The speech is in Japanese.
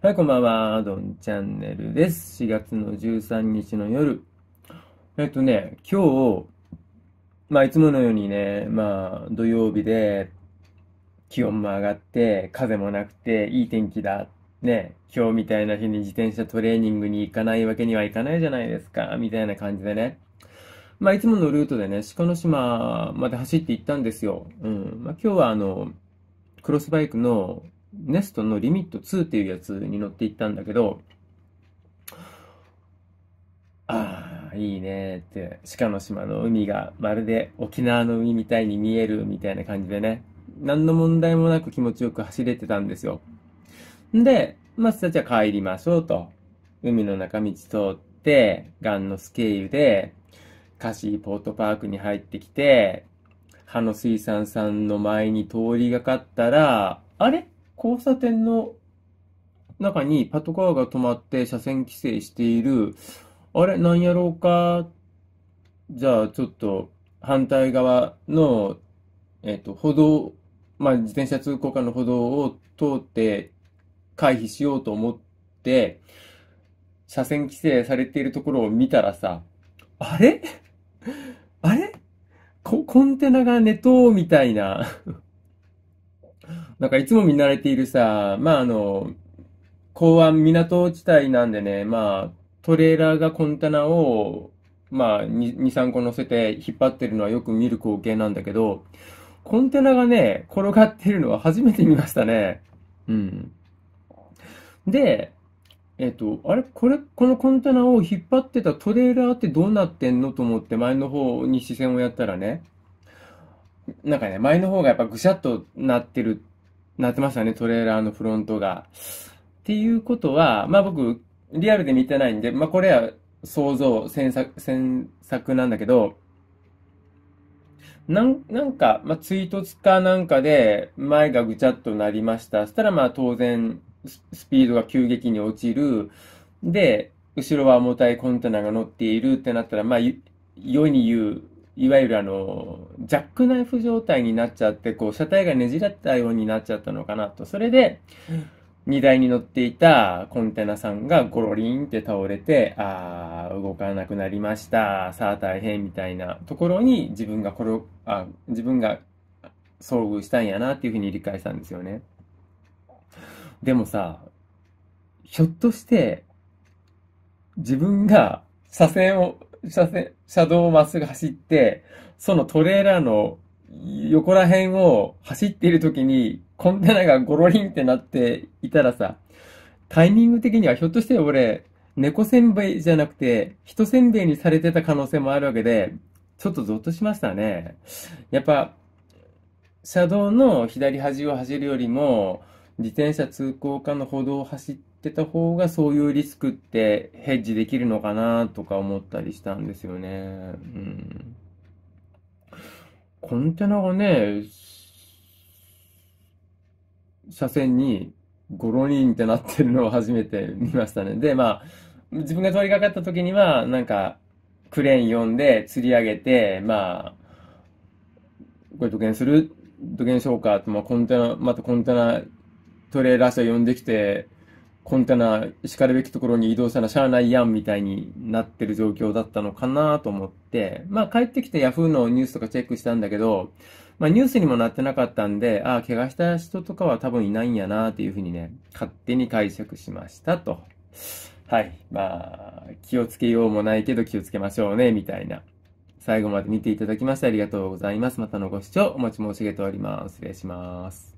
はい、こんばんは。どんチャンネルです。4月の13日の夜。えっとね、今日、まあ、いつものようにね、まあ、土曜日で、気温も上がって、風もなくて、いい天気だ。ね、今日みたいな日に自転車トレーニングに行かないわけにはいかないじゃないですか、みたいな感じでね。まあ、いつものルートでね、鹿の島まで走って行ったんですよ。うん。まあ、今日はあの、クロスバイクのネストのリミット2っていうやつに乗っていったんだけど、ああ、いいねって、鹿の島の海がまるで沖縄の海みたいに見えるみたいな感じでね、何の問題もなく気持ちよく走れてたんですよ。んで、まあ、私たちは帰りましょうと。海の中道通って、ガンのスールで、カシーポートパークに入ってきて、ハの水産さんの前に通りがかったら、あれ交差点の中にパトカーが止まって車線規制している、あれ、なんやろうか、じゃあちょっと反対側の、えっと、歩道、まあ、自転車通行間の歩道を通って回避しようと思って、車線規制されているところを見たらさ、あれあれコンテナが寝とうみたいななんかいつも見慣れているさ、まああの、港湾港地帯なんでね、まあトレーラーがコンテナを、まあ2、3個乗せて引っ張ってるのはよく見る光景なんだけど、コンテナがね、転がってるのは初めて見ましたね。うん。で、えっ、と、あれこれ、このコンテナを引っ張ってたトレーラーってどうなってんのと思って前の方に視線をやったらね、なんかね、前の方がやっぱぐしゃっとなってる、なってましたね、トレーラーのフロントが。っていうことは、まあ僕、リアルで見てないんで、まあこれは想像、詮索、詮索なんだけど、なん、なんか、まあ、追突かなんかで、前がぐちゃっとなりました。そしたら、まあ、当然、スピードが急激に落ちる。で、後ろは重たいコンテナが乗っているってなったら、まあ、世に言ういわゆるあの、ジャックナイフ状態になっちゃって、こう、車体がねじられたようになっちゃったのかなと。それで、荷台に乗っていたコンテナさんがゴロリンって倒れて、ああ、動かなくなりました。さあ大変みたいなところに自分がこれあ、自分が遭遇したんやなっていうふうに理解したんですよね。でもさ、ひょっとして、自分が車線を、車線、車道をまっすぐ走って、そのトレーラーの横ら辺を走っている時に、コンテナがゴロリンってなっていたらさ、タイミング的にはひょっとして俺、猫せんべいじゃなくて、人せんべいにされてた可能性もあるわけで、ちょっとゾッとしましたね。やっぱ、車道の左端を走るよりも、自転車通行間の歩道を走っってた方がそういうリスクってヘッジできるのかなとか思ったりしたんですよね。うん。コンテナがね、車線にゴロリンってなってるのを初めて見ましたね。で、まあ、自分が通りかかった時には、なんか、クレーン呼んで釣り上げて、まあ、これ土建する土建しようかと、まあ、コンテナ、またコンテナトレーラー車呼んできて、コンテナ、しかるべきところに移動したらしゃあないやんみたいになってる状況だったのかなと思って、まあ帰ってきて Yahoo のニュースとかチェックしたんだけど、まあニュースにもなってなかったんで、ああ、怪我した人とかは多分いないんやなっていうふうにね、勝手に解釈しましたと。はい。まあ、気をつけようもないけど気をつけましょうね、みたいな。最後まで見ていただきましてありがとうございます。またのご視聴お待ち申し上げております。失礼します。